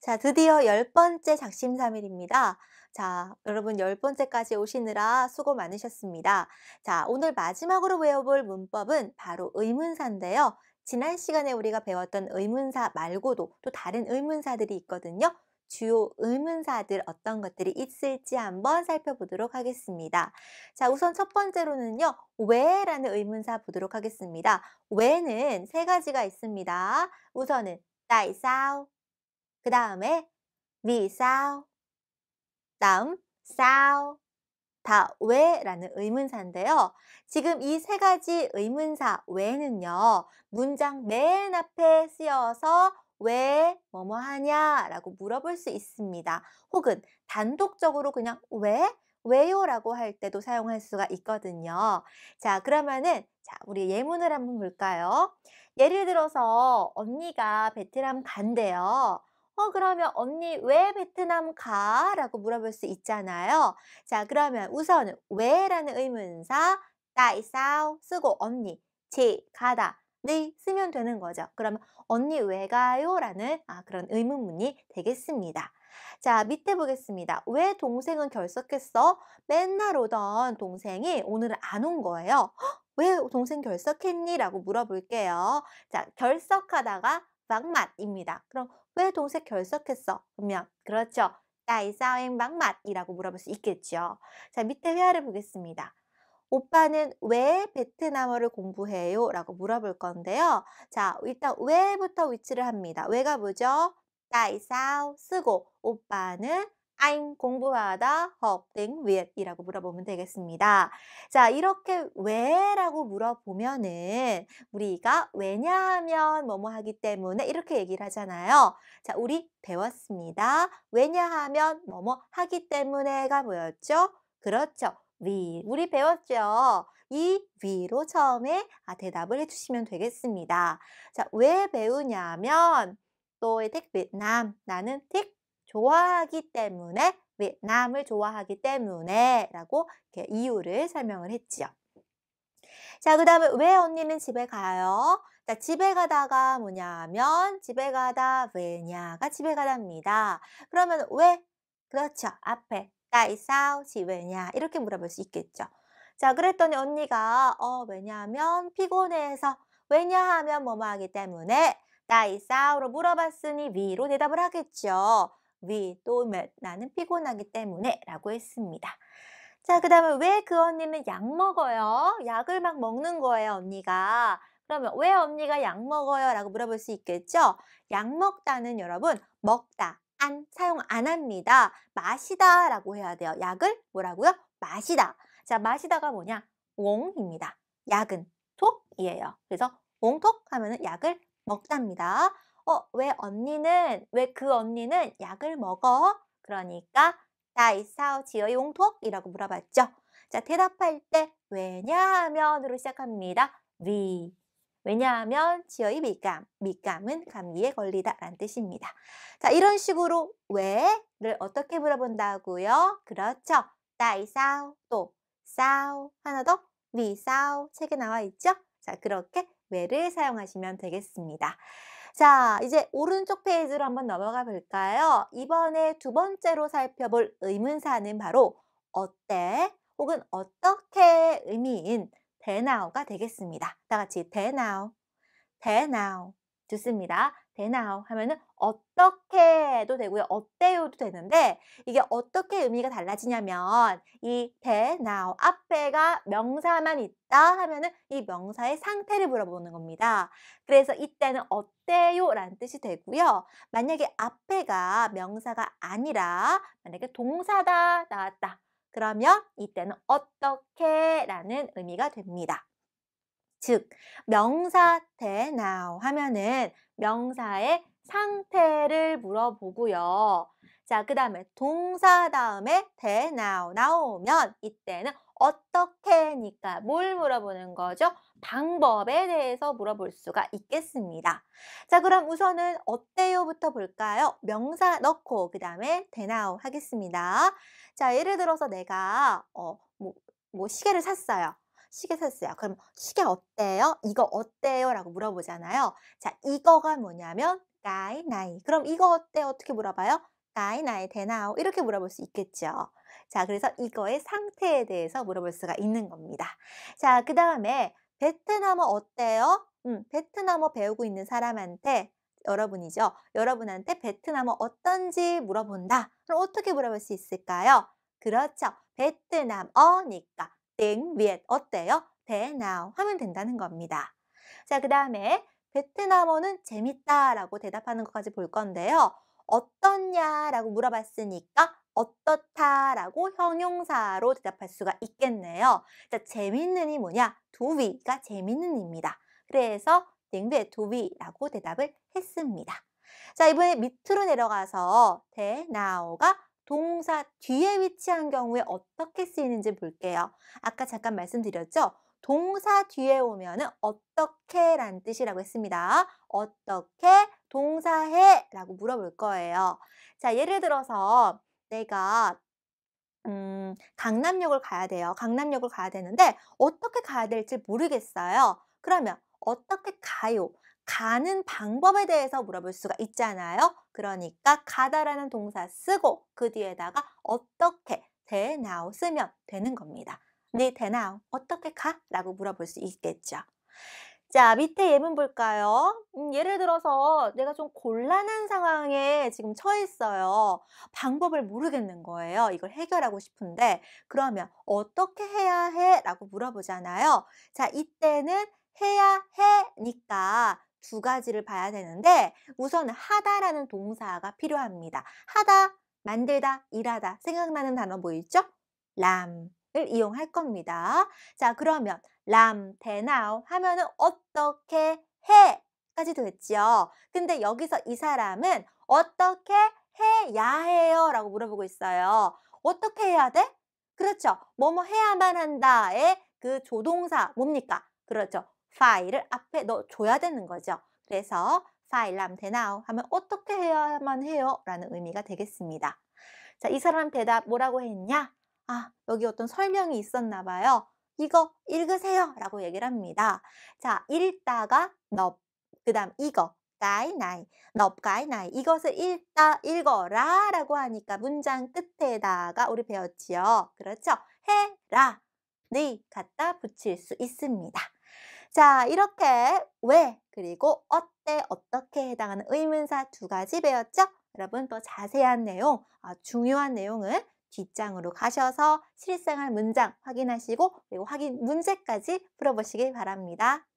자, 드디어 열 번째 작심삼일입니다. 자, 여러분 열 번째까지 오시느라 수고 많으셨습니다. 자, 오늘 마지막으로 외워볼 문법은 바로 의문사인데요. 지난 시간에 우리가 배웠던 의문사 말고도 또 다른 의문사들이 있거든요. 주요 의문사들 어떤 것들이 있을지 한번 살펴보도록 하겠습니다. 자, 우선 첫 번째로는요. 왜 라는 의문사 보도록 하겠습니다. 왜는 세 가지가 있습니다. 우선은 따이사오 그 다음에 vì sao 다음 sao 다 왜라는 의문사인데요. 지금 이 세 가지 의문사 왜는요. 문장 맨 앞에 쓰여서 왜 뭐뭐 하냐라고 물어볼 수 있습니다. 혹은 단독적으로 그냥 왜? 왜요? 라고 할 때도 사용할 수가 있거든요. 자, 그러면은 자, 우리 예문을 한번 볼까요? 예를 들어서 언니가 베트남 간대요. 어, 그러면 언니 왜 베트남 가? 라고 물어볼 수 있잖아요. 자, 그러면 우선 왜 라는 의문사 다이싸오 쓰고 언니, 제, 가다, 네 쓰면 되는 거죠. 그러면 언니 왜 가요? 라는 아, 그런 의문문이 되겠습니다. 자, 밑에 보겠습니다. 왜 동생은 결석했어? 맨날 오던 동생이 오늘은 안 온 거예요. 왜 동생 결석했니? 라고 물어볼게요. 자, 결석하다가 방맛입니다. 그럼 왜 동사 결석했어? 그러면 그렇죠. 따이사행 방맛이라고 물어볼 수 있겠죠. 자 밑에 회화를 보겠습니다. 오빠는 왜 베트남어를 공부해요? 라고 물어볼 건데요. 자 일단 왜부터 위치를 합니다. 왜가 뭐죠? 따이사오 쓰고 오빠는 아잉 공부하다 허딩 윗이라고 물어보면 되겠습니다. 자 이렇게 왜라고 물어보면은 우리가 왜냐하면 뭐뭐 하기 때문에 이렇게 얘기를 하잖아요. 자 우리 배웠습니다. 왜냐하면 뭐뭐 하기 때문에가 뭐였죠? 그렇죠. 위 우리 배웠죠. 이 위로 처음에 아, 대답을 해주시면 되겠습니다. 자, 왜 배우냐면 또의 택 베트남 나는 택 좋아하기 때문에 베남을 좋아하기 때문에 라고 이렇게 이유를 설명을 했지요. 자, 그 다음에 왜 언니는 집에 가요? 자, 집에 가다가 뭐냐면 집에 가다 왜냐가 집에 가답니다. 그러면 왜? 그렇죠. 앞에 따이싸우 지왜냐 이렇게 물어볼 수 있겠죠. 자, 그랬더니 언니가 어 왜냐하면 피곤해서 왜냐하면 뭐뭐 하기 때문에 따이싸우로 물어봤으니 위로 대답을 하겠죠. we 또 나는 피곤하기 때문에 라고 했습니다. 자, 그 다음에 왜 그 언니는 약 먹어요? 약을 막 먹는 거예요, 언니가. 그러면 왜 언니가 약 먹어요? 라고 물어볼 수 있겠죠? 약 먹다는 여러분, 먹다, 안, 사용 안 합니다. 마시다 라고 해야 돼요. 약을 뭐라고요? 마시다. 자, 마시다가 뭐냐? 옹입니다. 약은 톡이에요. 그래서 옹톡 하면은 약을 먹답니다. 어, 왜 언니는, 왜 그 언니는 약을 먹어? 그러니까 다이사오 지어 용독이라고 물어봤죠. 자, 대답할 때 왜냐하면으로 시작합니다. 위. 왜냐하면 지어의 미감, 미감은 감기에 걸리다 라는 뜻입니다. 자, 이런 식으로 왜를 어떻게 물어본다고요? 그렇죠. 다이사오 또사우 하나 더위사우 책에 나와 있죠? 자, 그렇게 where를 사용하시면 되겠습니다. 자, 이제 오른쪽 페이지로 한번 넘어가 볼까요? 이번에 두 번째로 살펴볼 의문사는 바로 어때 혹은 어떻게 의미인 대나우가 되겠습니다. 다 같이 대나우, 대나우, 좋습니다대나우 하면은 어떻게도 되고요. 어때요도 되는데 이게 어떻게 의미가 달라지냐면 이대나우 앞에가 명사만 있다 하면은 이 명사의 상태를 물어보는 겁니다. 그래서 이때는 어때요? 라는 뜻이 되고요. 만약에 앞에가 명사가 아니라 만약에 동사다 나왔다. 그러면 이때는 어떻게 라는 의미가 됩니다. 즉 명사 대 now 하면은 명사의 상태를 물어보고요. 자, 그 다음에 동사 다음에 대 now 나오면 이때는 어떻게니까 뭘 물어보는 거죠? 방법에 대해서 물어볼 수가 있겠습니다. 자, 그럼 우선은 어때요부터 볼까요? 명사 넣고 그 다음에 대나우 하겠습니다. 자, 예를 들어서 내가 어, 뭐, 뭐 시계를 샀어요. 시계 샀어요. 그럼 시계 어때요? 이거 어때요? 라고 물어보잖아요. 자, 이거가 뭐냐면 나이 나이. 그럼 이거 어때? 요 어떻게 물어봐요? 나이 나이 되나요? 이렇게 물어볼 수 있겠죠. 자, 그래서 이거의 상태에 대해서 물어볼 수가 있는 겁니다. 자, 그 다음에 베트남어 어때요? 음, 베트남어 배우고 있는 사람한테 여러분이죠. 여러분한테 베트남어 어떤지 물어본다. 그럼 어떻게 물어볼 수 있을까요? 그렇죠. 베트남어니까 땡 위에 어때요? 대나우 하면 된다는 겁니다. 자, 그 다음에 베트남어는 재밌다 라고 대답하는 것까지 볼 건데요. 어떻냐 라고 물어봤으니까 어떻다 라고 형용사로 대답할 수가 있겠네요. 자, 재밌는이 뭐냐? 두위가 재밌는입니다. 그래서 냉배 두위라고 대답을 했습니다. 자, 이번에 밑으로 내려가서 대나오가 동사 뒤에 위치한 경우에 어떻게 쓰이는지 볼게요. 아까 잠깐 말씀드렸죠? 동사 뒤에 오면은 어떻게 라는 뜻이라고 했습니다. 어떻게 동사해 라고 물어볼 거예요. 자, 예를 들어서 내가 음, 강남역을 가야 돼요. 강남역을 가야 되는데 어떻게 가야 될지 모르겠어요. 그러면 어떻게 가요? 가는 방법에 대해서 물어볼 수가 있잖아요. 그러니까 가다라는 동사 쓰고 그 뒤에다가 어떻게 대나우 쓰면 되는 겁니다. 네 대나우 어떻게 가? 라고 물어볼 수 있겠죠. 자 밑에 예문 볼까요? 음, 예를 들어서 내가 좀 곤란한 상황에 지금 처했어요. 방법을 모르겠는 거예요. 이걸 해결하고 싶은데 그러면 어떻게 해야 해? 라고 물어보잖아요. 자 이때는 해야 해니까 두 가지를 봐야 되는데 우선 하다라는 동사가 필요합니다. 하다, 만들다, 일하다 생각나는 단어 보이죠? 뭐 람을 이용할 겁니다. 자 그러면 람, 대나우 하면은 어떻게 해? 까지도 했지 근데 여기서 이 사람은 어떻게 해야 해요? 라고 물어보고 있어요. 어떻게 해야 돼? 그렇죠. 뭐뭐 해야만 한다의 그 조동사 뭡니까? 그렇죠. 파일을 앞에 넣어줘야 되는 거죠. 그래서 파일 하면 되나요? 하면 어떻게 해야만 해요? 라는 의미가 되겠습니다. 자, 이 사람 대답 뭐라고 했냐? 아, 여기 어떤 설명이 있었나 봐요. 이거 읽으세요 라고 얘기를 합니다. 자, 읽다가 넙, 그 다음 이거, 가이 나이, 넙 가이 나이, 이것을 읽다, 읽어라 라고 하니까 문장 끝에다가 우리 배웠지요. 그렇죠? 해라, 네 갖다 붙일 수 있습니다. 자, 이렇게 왜 그리고 어때 어떻게 해당하는 의문사 두 가지 배웠죠? 여러분 또 자세한 내용, 아, 중요한 내용은 뒷장으로 가셔서 실생활 문장 확인하시고 그리고 확인 문제까지 풀어보시길 바랍니다.